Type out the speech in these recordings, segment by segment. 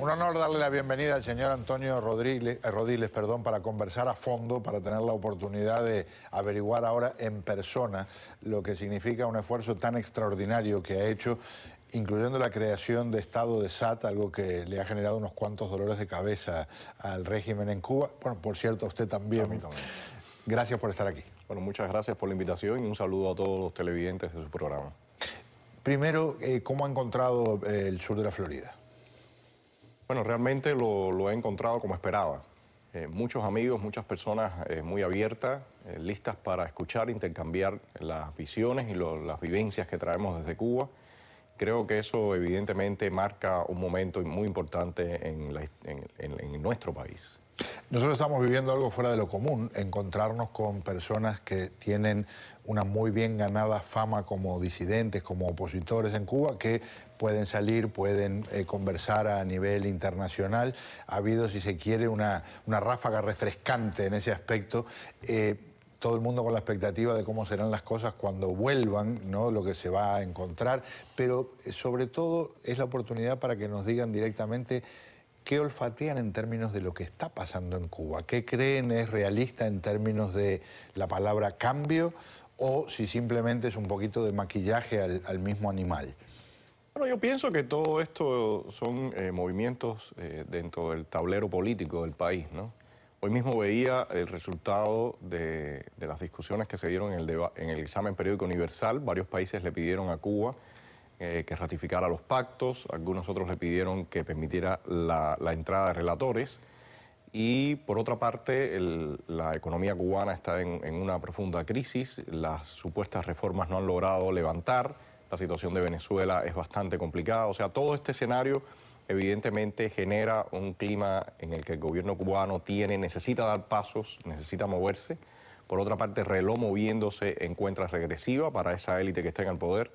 Un honor darle la bienvenida al señor Antonio Rodríguez, eh, para conversar a fondo, para tener la oportunidad de averiguar ahora en persona lo que significa un esfuerzo tan extraordinario que ha hecho, incluyendo la creación de Estado de SAT, algo que le ha generado unos cuantos dolores de cabeza al régimen en Cuba. Bueno, por cierto, a usted también. Gracias por estar aquí. Bueno, muchas gracias por la invitación y un saludo a todos los televidentes de su programa. Primero, eh, ¿cómo ha encontrado eh, el sur de la Florida? Bueno, realmente lo, he encontrado como esperaba. Eh, muchos amigos, muchas personas eh, muy abiertas, eh, listas para escuchar, intercambiar las visiones y las vivencias que traemos desde Cuba. Creo que eso evidentemente marca un momento muy importante en nuestro país. Nosotros estamos viviendo algo fuera de lo común, encontrarnos con personas que tienen una muy bien ganada fama como disidentes, como opositores en Cuba, que pueden salir, pueden eh, conversar a nivel internacional. Ha habido, si se quiere, una, ráfaga refrescante en ese aspecto. Eh, todo el mundo con la expectativa de cómo serán las cosas cuando vuelvan, ¿no? lo que se va a encontrar, pero eh, sobre todo es la oportunidad para que nos digan directamente qué olfatean en términos de lo que está pasando en Cuba, qué creen es realista en términos de la palabra cambio o si simplemente es un poquito de maquillaje al, mismo animal. Bueno, yo pienso que todo esto son eh, movimientos eh, dentro del tablero político del país, Hoy mismo veía el resultado de, las discusiones que se dieron en el examen periódico universal. Varios países le pidieron a Cuba eh, que ratificara los pactos, algunos otros le pidieron que permitiera la, entrada de relatores y por otra parte la economía cubana está en, una profunda crisis, las supuestas reformas no han logrado levantar, la situación de Venezuela es bastante complicada, o sea, todo este escenario evidentemente genera un clima en el que el gobierno cubano tiene, necesita dar pasos, necesita moverse, por otra parte, Reló moviéndose encuentra regresiva para esa élite que está en el poder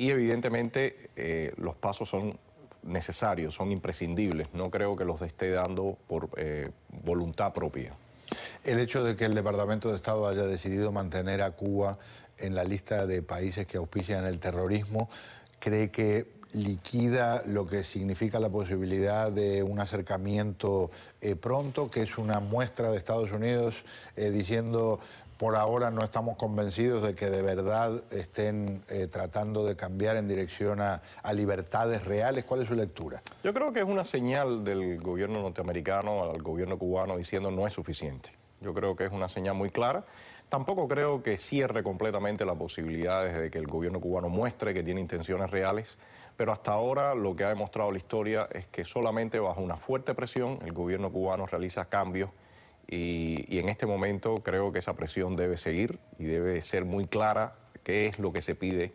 y evidentemente eh, los pasos son necesarios, son imprescindibles. No creo que los esté dando por eh, voluntad propia. El hecho de que el Departamento de Estado haya decidido mantener a Cuba en la lista de países que auspician el terrorismo, ¿cree que liquida lo que significa la posibilidad de un acercamiento eh, pronto, que es una muestra de Estados Unidos diciendo por ahora no estamos convencidos de que de verdad estén eh, tratando de cambiar en dirección a, a, libertades reales. ¿Cuál es su lectura? Yo creo que es una señal del gobierno norteamericano al gobierno cubano diciendo no es suficiente. Yo creo que es una señal muy clara. Tampoco creo que cierre completamente las posibilidades de que el gobierno cubano muestre que tiene intenciones reales, pero hasta ahora lo que ha demostrado la historia es que solamente bajo una fuerte presión el gobierno cubano realiza cambios y, en este momento creo que esa presión debe seguir y debe ser muy clara qué es lo que se pide,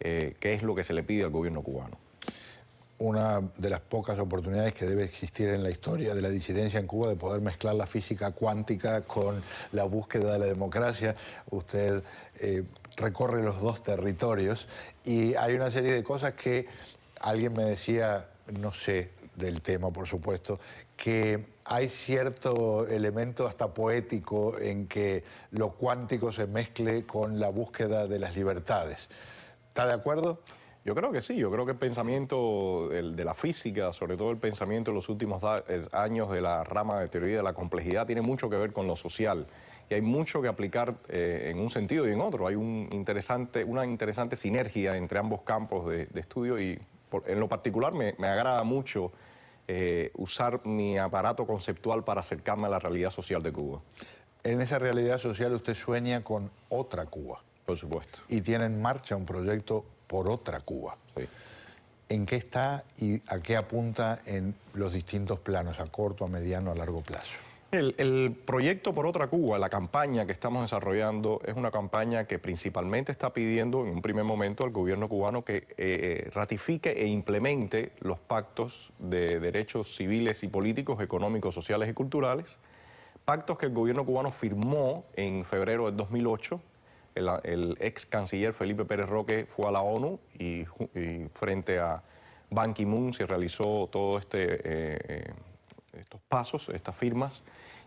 eh, qué es lo que se le pide al gobierno cubano. Una de las pocas oportunidades que debe existir en la historia de la disidencia en Cuba de poder mezclar la física cuántica con la búsqueda de la democracia. Usted eh, recorre los dos territorios y hay una serie de cosas que alguien me decía, no sé, del tema, por supuesto, que hay cierto elemento hasta poético en que lo cuántico se mezcle con la búsqueda de las libertades. ¿Está de acuerdo? Yo creo que sí, yo creo que el pensamiento de la física, sobre todo el pensamiento de los últimos años de la rama de teoría de la complejidad, tiene mucho que ver con lo social. Y hay mucho que aplicar eh, en un sentido y en otro. Hay un interesante, una interesante sinergia entre ambos campos de, estudio y en lo particular me agrada mucho eh, usar mi aparato conceptual para acercarme a la realidad social de Cuba. En esa realidad social usted sueña con otra Cuba. Por supuesto. Y tiene en marcha un proyecto por otra Cuba. Sí. ¿En qué está y a qué apunta en los distintos planos, a corto, a mediano, a largo plazo? El, proyecto por otra Cuba, la campaña que estamos desarrollando, es una campaña que principalmente está pidiendo en un primer momento al gobierno cubano que eh, eh, ratifique e implemente los pactos de derechos civiles y políticos, económicos, sociales y culturales, pactos que el gobierno cubano firmó en febrero del 2008. El, ex canciller Felipe Pérez Roque fue a la ONU y, frente a Ban Ki-moon se realizó todo este... Eh, estos pasos, estas firmas,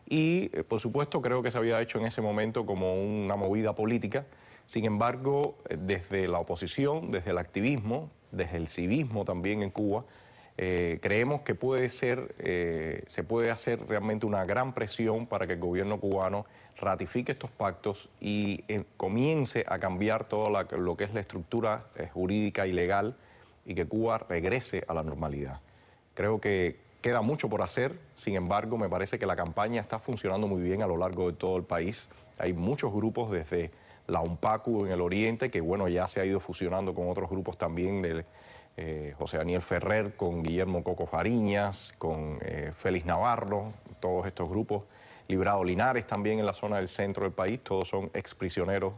y eh, por supuesto creo que se había hecho en ese momento como una movida política. Sin embargo, eh, desde la oposición, desde el activismo, desde el civismo también en Cuba, eh, creemos que puede ser, se puede hacer realmente una gran presión para que el gobierno cubano ratifique estos pactos y comience a cambiar todo lo que es la estructura jurídica y legal y que Cuba regrese a la normalidad. Creo que Queda mucho por hacer, sin embargo, me parece que la campaña está funcionando muy bien a lo largo de todo el país. Hay muchos grupos desde la UNPACU en el oriente, que bueno, ya se ha ido fusionando con otros grupos también del eh, José Daniel Ferrer, con Guillermo Coco Fariñas, con eh, Félix Navarro, todos estos grupos. Librado Linares también en la zona del centro del país, todos son exprisioneros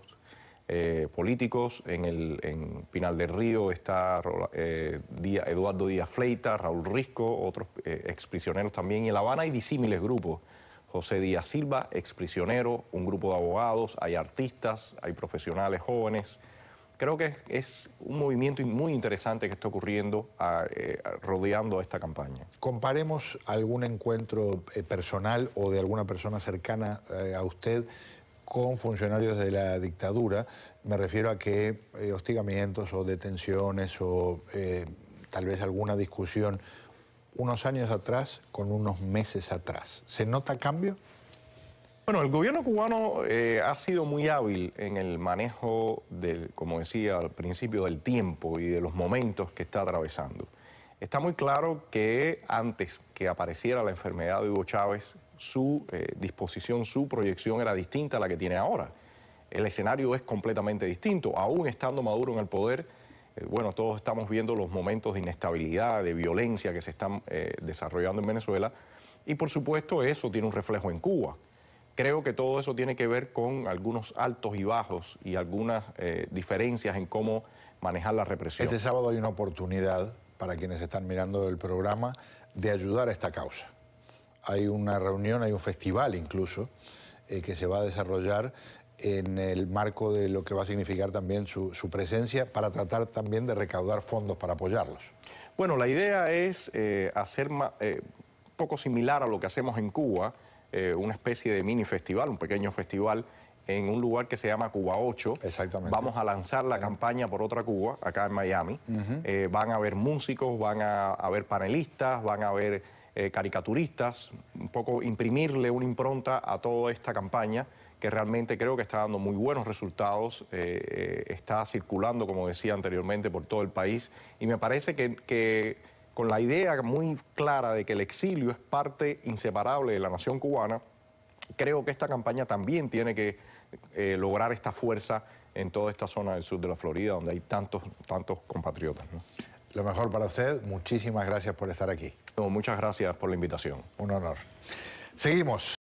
eh, políticos. En, el, Pinal del Río está eh, Eduardo Díaz Fleita, Raúl Risco, otros eh, exprisioneros también. Y en La Habana hay disímiles grupos. José Díaz Silva, exprisionero, un grupo de abogados, hay artistas, hay profesionales jóvenes. Creo que es un movimiento muy interesante que está ocurriendo rodeando a esta campaña. Comparemos algún encuentro personal o de alguna persona cercana a usted con funcionarios de la dictadura. Me refiero a que eh, hostigamientos o detenciones o eh, tal vez alguna discusión unos años atrás con unos meses atrás. ¿Se nota cambio? Bueno, el gobierno cubano eh, ha sido muy hábil en el manejo, del, como decía al principio, del tiempo y de los momentos que está atravesando. Está muy claro que antes que apareciera la enfermedad de Hugo Chávez, su eh, disposición, su proyección era distinta a la que tiene ahora. El escenario es completamente distinto. Aún estando Maduro en el poder, eh, bueno, todos estamos viendo los momentos de inestabilidad, de violencia que se están eh, desarrollando en Venezuela. Y por supuesto eso tiene un reflejo en Cuba. Creo que todo eso tiene que ver con algunos altos y bajos y algunas diferencias en cómo manejar la represión. Este sábado hay una oportunidad para quienes están mirando el programa de ayudar a esta causa hay una reunión, hay un festival incluso, eh, que se va a desarrollar en el marco de lo que va a significar también su, presencia para tratar también de recaudar fondos para apoyarlos. Bueno, la idea es eh, hacer un eh, poco similar a lo que hacemos en Cuba, una especie de mini festival, un pequeño festival en un lugar que se llama Cuba 8. Exactamente. Vamos a lanzar la campaña por otra Cuba, acá en Miami. van a haber músicos, van a haber panelistas, van a haber eh, caricaturistas, un poco imprimirle una impronta a toda esta campaña que realmente creo que está dando muy buenos resultados, eh, eh, está circulando, como decía anteriormente, por todo el país y me parece que, con la idea muy clara de que el exilio es parte inseparable de la nación cubana, creo que esta campaña también tiene que lograr esta fuerza en toda esta zona del sur de la Florida, donde hay tantos, tantos compatriotas. Lo mejor para usted. Muchísimas gracias por estar aquí. muchas gracias por la invitación. Un honor. Seguimos.